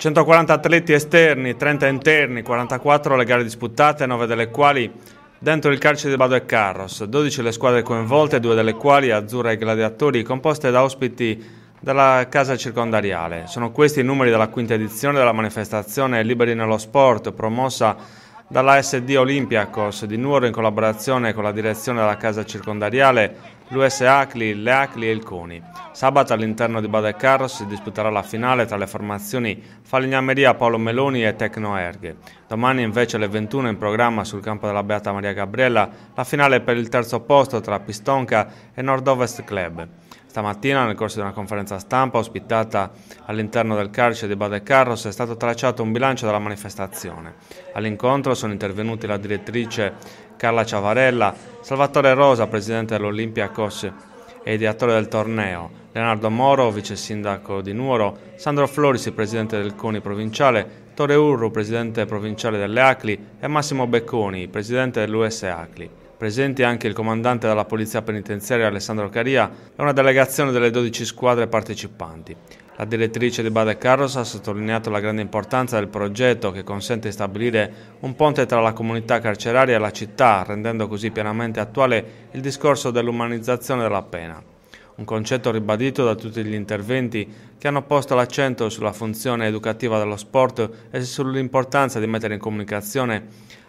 140 atleti esterni, 30 interni, 44 le gare disputate, 9 delle quali dentro il carcere di Bado e Carros, 12 le squadre coinvolte, 2 delle quali Azzurra e Gladiatori, composte da ospiti della casa circondariale. Sono questi i numeri della quinta edizione della manifestazione Liberi nello Sport, promossa dalla SD Olympiacos di Nuoro in collaborazione con la direzione della casa circondariale l'US Acli, le e il Coni. Sabato all'interno di Badeccarro si disputerà la finale tra le formazioni Falegnameria Paolo Meloni e Tecno Erghe. Domani invece alle 21 in programma sul campo della Beata Maria Gabriella la finale per il terzo posto tra Pistonca e Nord-Ovest Club. Stamattina, nel corso di una conferenza stampa ospitata all'interno del carcere di Bade Carros, è stato tracciato un bilancio della manifestazione. All'incontro sono intervenuti la direttrice Carla Ciavarella, Salvatore Rosa, presidente dell'Olympiacos e ideatore del torneo, Leonardo Moro, vice sindaco di Nuoro, Sandro Floris, presidente del CONI provinciale, Tore Urru, presidente provinciale delle ACLI e Massimo Becconi, presidente dell'US ACLI. Presenti anche il comandante della Polizia Penitenziaria Alessandro Caria e una delegazione delle 12 squadre partecipanti. La direttrice di Bade Carlos ha sottolineato la grande importanza del progetto che consente di stabilire un ponte tra la comunità carceraria e la città, rendendo così pienamente attuale il discorso dell'umanizzazione della pena. Un concetto ribadito da tutti gli interventi che hanno posto l'accento sulla funzione educativa dello sport e sull'importanza di mettere in comunicazione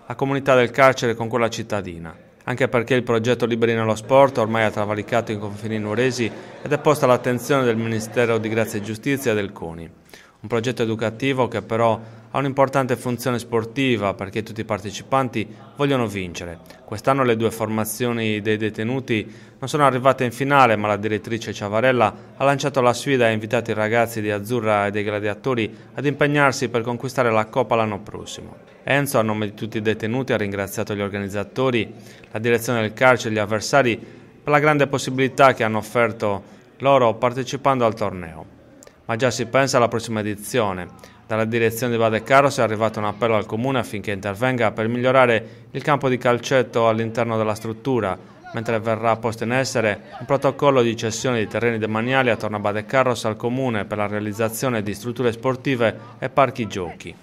la comunità del carcere con quella cittadina anche perché il progetto Liberi nello Sport ormai ha travalicato i confini nuoresi ed è posta all'attenzione del Ministero di Grazia e Giustizia del CONI un progetto educativo che però ha un'importante funzione sportiva perché tutti i partecipanti vogliono vincere. Quest'anno le due formazioni dei detenuti non sono arrivate in finale, ma la direttrice Ciavarella ha lanciato la sfida e ha invitato i ragazzi di Azzurra e dei Gladiatori ad impegnarsi per conquistare la Coppa l'anno prossimo. Enzo, a nome di tutti i detenuti, ha ringraziato gli organizzatori, la direzione del carcere e gli avversari per la grande possibilità che hanno offerto loro partecipando al torneo ma già si pensa alla prossima edizione. Dalla direzione di Vadecaros è arrivato un appello al comune affinché intervenga per migliorare il campo di calcetto all'interno della struttura, mentre verrà posto in essere un protocollo di cessione di terreni demaniali attorno a Badecarros al comune per la realizzazione di strutture sportive e parchi giochi.